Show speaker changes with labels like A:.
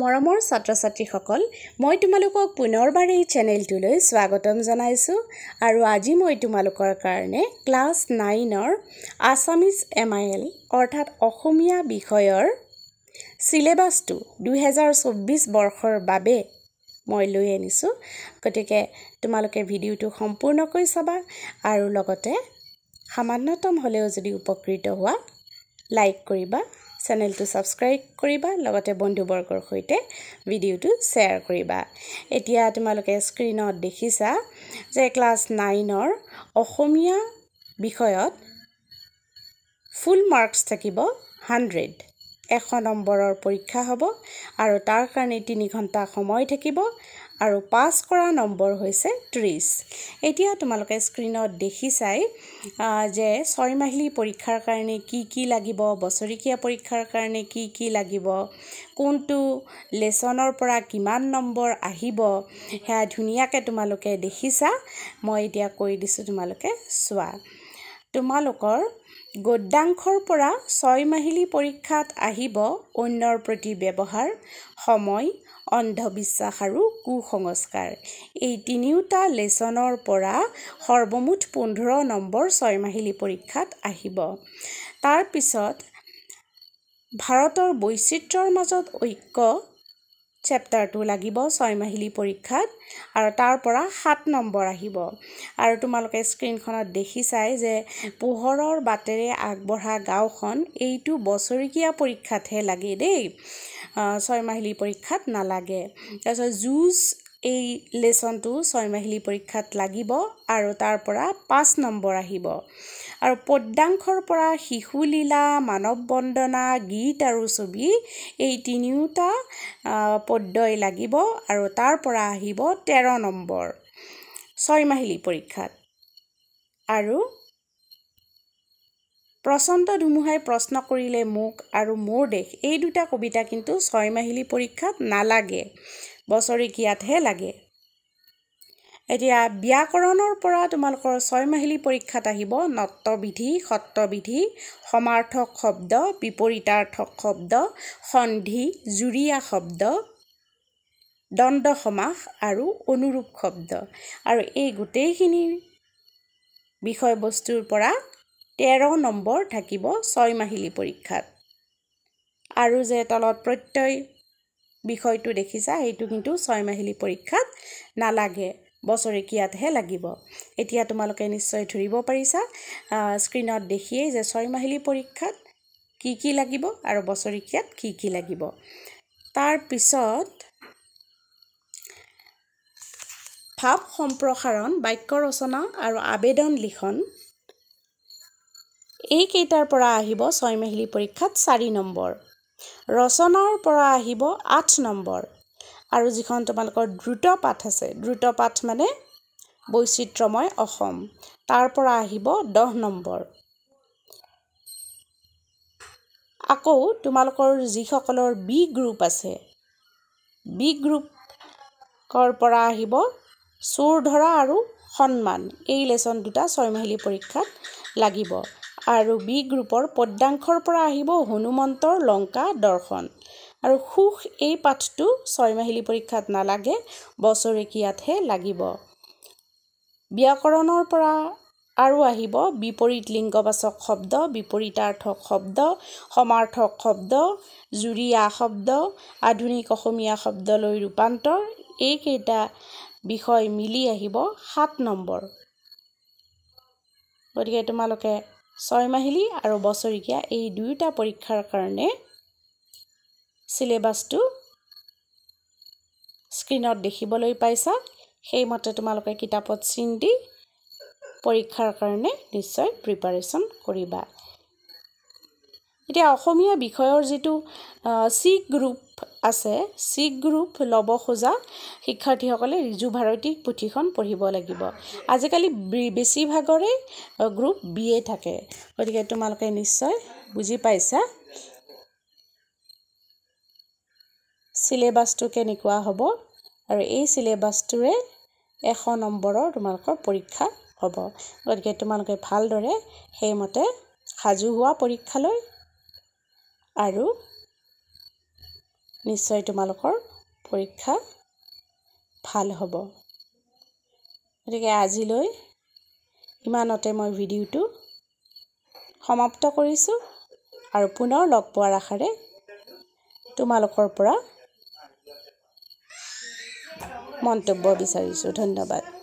A: মৰমৰ ছাত্ৰ ছাত্ৰীসকল মই তোমালোকক পুনৰবাৰ এই চেনেলটোলৈ স্বাগতম জনাইছোঁ আৰু আজি মই তোমালোকৰ কাৰণে ক্লাছ নাইনৰ আছামিজ এম আই এল অৰ্থাৎ অসমীয়া বিষয়ৰ ছিলেবাছটো দুহেজাৰ চৌব্বিছ বৰ্ষৰ বাবে মই লৈ আনিছোঁ গতিকে তোমালোকে ভিডিঅ'টো সম্পূৰ্ণকৈ চাবা আৰু লগতে সামান্যতম হ'লেও যদি উপকৃত হোৱা লাইক কৰিবা চেনেলটো ছাবস্ক্ৰাইব কৰিবা লগতে বন্ধুবৰ্গৰ সৈতে ভিডিঅ'টো শ্বেয়াৰ কৰিবা এতিয়া তোমালোকে স্ক্ৰীণত দেখিছা যে ক্লাছ নাইনৰ অসমীয়া বিষয়ত ফুল মাৰ্কছ থাকিব হাণ্ড্ৰেড এশ নম্বৰৰ পৰীক্ষা হ'ব আৰু তাৰ কাৰণে তিনি ঘণ্টা সময় থাকিব আৰু পাছ কৰা নম্বৰ হৈছে ত্ৰিছ এতিয়া তোমালোকে স্ক্ৰীণত দেখি চাই যে ছয়মাহিলী পৰীক্ষাৰ কাৰণে কি কি লাগিব বছৰেকীয়া পৰীক্ষাৰ কাৰণে কি কি লাগিব কোনটো লেচনৰ পৰা কিমান নম্বৰ আহিব সেয়া ধুনীয়াকৈ তোমালোকে দেখিছা মই এতিয়া কৈ দিছোঁ তোমালোকে চোৱা তোমালোকৰ গদ্যাংশৰ পৰা ছয়মাহিলী পৰীক্ষাত আহিব অন্যৰ প্ৰতি ব্যৱহাৰ সময় অন্ধবিশ্বাস আৰু কু সংস্কাৰ এই তিনিওটা লেচনৰ পৰা সৰ্বমুঠ পোন্ধৰ নম্বৰ ছয়মাহিলী পৰীক্ষাত আহিব তাৰপিছত ভাৰতৰ বৈচিত্ৰ্যৰ মাজত ঐক্য চেপ্টাৰটো লাগিব ছয়মাহিলী পৰীক্ষাত আৰু তাৰ পৰা সাত নম্বৰ আহিব আৰু তোমালোকে স্ক্ৰীণখনত দেখি চাই যে পোহৰৰ বাটেৰে আগবঢ়া গাঁওখন এইটো বছৰেকীয়া পৰীক্ষাতহে লাগে দেই ছয় ছয়মাহিলী পৰীক্ষাত নালাগে তাৰপিছত যুঁজ এই লেচনটো ছয়মাহিলী পৰীক্ষাত লাগিব আৰু তাৰ পৰা পাঁচ নম্বৰ আহিব আৰু পদ্যাংশৰ পৰা শিশু লীলা মানৱ বন্দনা গীত আৰু ছবি এই তিনিওটা পদ্যই লাগিব আৰু তাৰ পৰা আহিব তেৰ নম্বৰ ছয় ছয়মাহিলী পৰীক্ষাত আৰু প্ৰচণ্ড ধুমুহাই প্ৰশ্ন কৰিলে মোক আৰু মোৰ দেশ এই দুটা কবিতা কিন্তু ছয় মাহিলী পৰীক্ষাত নালাগে বছৰেকীয়াতহে লাগে এতিয়া ব্যাকৰণৰ পৰা তোমালোকৰ ছয় মাহিলী পৰীক্ষাত আহিব নত্ববিধি সত্ৰবিধি সমাৰ্থক শব্দ বিপৰীতাৰ্থক শব্দ সন্ধি জুৰীয়া শব্দ দণ্ড সমাস আৰু অনুৰূপ শব্দ আৰু এই গোটেইখিনি বিষয়বস্তুৰ পৰা তেৰ নম্বৰ থাকিব ছয় মাহিলী পৰীক্ষাত আৰু যে তলত প্ৰত্যয় বিষয়টো দেখিছা সেইটো কিন্তু ছয় মাহিলী পৰীক্ষাত নালাগে বছৰেকীয়াতহে লাগিব এতিয়া তোমালোকে নিশ্চয় ধৰিব পাৰিছা স্ক্ৰীণত দেখিয়েই যে ছয় মাহিলী পৰীক্ষাত কি কি লাগিব আৰু বছৰেকীয়াত কি কি লাগিব তাৰপিছত ভাৱ সম্প্ৰসাৰণ বাক্য ৰচনা আৰু আবেদন লিখন এইকেইটাৰ পৰা আহিব ছয় ছয়মাহিলী পৰীক্ষাত চাৰি নম্বৰ ৰচনাৰ পৰা আহিব আঠ নম্বৰ আৰু যিখন তোমালোকৰ দ্ৰুত পাঠ আছে দ্ৰুত পাঠ মানে বৈচিত্ৰময় অসম তাৰ পৰা আহিব দহ নম্বৰ আকৌ তোমালোকৰ যিসকলৰ বি গ্ৰুপ আছে বি গ্ৰুপৰ পৰা আহিব চোৰ ধৰা আৰু সন্মান এই লেচন দুটা ছয় ছয়মাহিলী পৰীক্ষাত লাগিব আৰু বি গ্ৰুপৰ পদ্যাংশৰ পৰা আহিব হনুমন্তৰ লংকা দৰ্শন আৰু সুখ এই পাঠটো ছয়মাহিলী পৰীক্ষাত নালাগে বছৰেকীয়াতহে লাগিব ব্যাকৰণৰ পৰা আৰু আহিব বিপৰীত লিংগবাচক শব্দ বিপৰীতাৰ্থক শব্দ সমাৰ্থক শব্দ জুৰীয়া শব্দ আধুনিক অসমীয়া শব্দলৈ ৰূপান্তৰ এইকেইটা বিষয় মিলি আহিব সাত নম্বৰ গতিকে তোমালোকে ছয়মাহিলী আৰু বছৰেকীয়া এই দুয়োটা পৰীক্ষাৰ কাৰণে ছিলেবাছটো স্ক্ৰীণত দেখিবলৈ পাইছা সেইমতে তোমালোকে কিতাপত চিন দি পৰীক্ষাৰ কাৰণে নিশ্চয় প্ৰিপাৰেশ্যন কৰিবা এতিয়া অসমীয়া বিষয়ৰ যিটো চি গ্ৰুপ আছে চি গ্ৰুপ ল'ব খোজা শিক্ষাৰ্থীসকলে ৰিজু ভাৰতী পুথিখন পঢ়িব লাগিব আজিকালি বেছিভাগৰে গ্ৰুপ বি এ থাকে গতিকে তোমালোকে নিশ্চয় বুজি পাইছা চিলেবাছটো কেনেকুৱা হ'ব আৰু এই চিলেবাছটোৰে এশ নম্বৰৰ তোমালোকৰ পৰীক্ষা হ'ব গতিকে তোমালোকে ভালদৰে সেইমতে সাজু হোৱা পৰীক্ষালৈ আৰু নিশ্চয় তোমালোকৰ পৰীক্ষা ভাল হ'ব গতিকে আজিলৈ ইমানতে মই ভিডিঅ'টো সমাপ্ত কৰিছোঁ আৰু পুনৰ লগ পোৱাৰ আশাৰে তোমালোকৰ পৰা মন্তব্য বিচাৰিছোঁ ধন্যবাদ